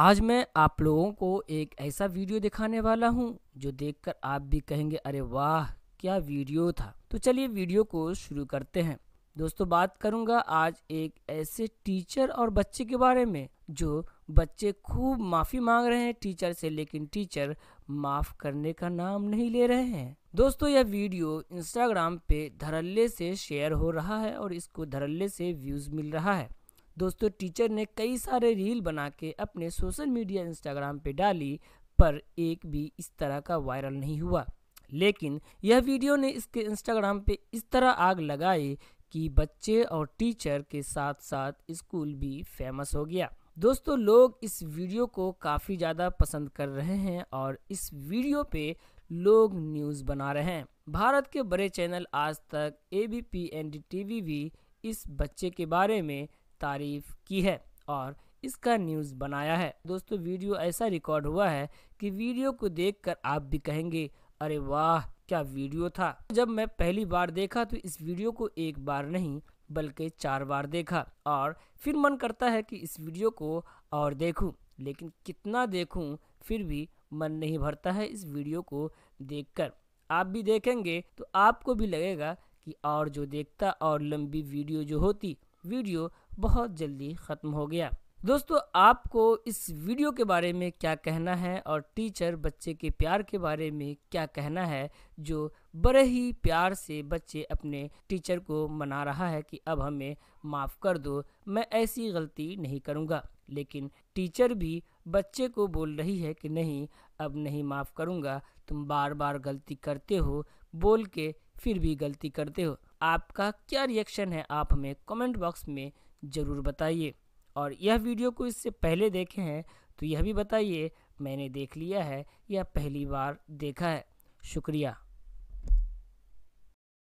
आज मैं आप लोगों को एक ऐसा वीडियो दिखाने वाला हूं जो देखकर आप भी कहेंगे अरे वाह क्या वीडियो था तो चलिए वीडियो को शुरू करते हैं दोस्तों बात करूंगा आज एक ऐसे टीचर और बच्चे के बारे में जो बच्चे खूब माफ़ी मांग रहे हैं टीचर से लेकिन टीचर माफ़ करने का नाम नहीं ले रहे हैं दोस्तों यह वीडियो इंस्टाग्राम पे धरल्ले से शेयर हो रहा है और इसको धरल्ले से व्यूज़ मिल रहा है दोस्तों टीचर ने कई सारे रील बना के अपने सोशल मीडिया इंस्टाग्राम पे डाली पर एक भी इस तरह का वायरल नहीं हुआ लेकिन यह वीडियो ने इसके इंस्टाग्राम पे इस तरह आग लगाई कि बच्चे और टीचर के साथ साथ स्कूल भी फेमस हो गया दोस्तों लोग इस वीडियो को काफ़ी ज़्यादा पसंद कर रहे हैं और इस वीडियो पे लोग न्यूज़ बना रहे हैं भारत के बड़े channel Aaj Tak A B P N D T V भी इस बच्चे के बारे में तारीफ की है और इसका न्यूज़ बनाया है दोस्तों वीडियो ऐसा रिकॉर्ड हुआ है कि वीडियो को देखकर आप भी कहेंगे अरे वाह क्या वीडियो था जब मैं पहली बार देखा तो इस वीडियो को एक बार नहीं बल्कि चार बार देखा और फिर मन करता है कि इस वीडियो को और देखूं लेकिन कितना देखूं फिर भी मन नहीं भरता है इस वीडियो को देखकर आप भी देखेंगे तो आपको भी लगेगा कि और जो देखता और लंबी वीडियो जो होती वीडियो बहुत जल्दी ख़त्म हो गया दोस्तों आपको इस वीडियो के बारे में क्या कहना है और टीचर बच्चे के प्यार के बारे में क्या कहना है जो बड़े ही प्यार से बच्चे अपने टीचर को मना रहा है कि अब हमें माफ़ कर दो मैं ऐसी गलती नहीं करूँगा लेकिन टीचर भी बच्चे को बोल रही है कि नहीं अब नहीं माफ़ करूँगा तुम बार बार गलती करते हो बोल के फिर भी गलती करते हो आपका क्या रिएक्शन है आप हमें कमेंट बॉक्स में ज़रूर बताइए और यह वीडियो को इससे पहले देखे हैं तो यह भी बताइए मैंने देख लिया है या पहली बार देखा है शुक्रिया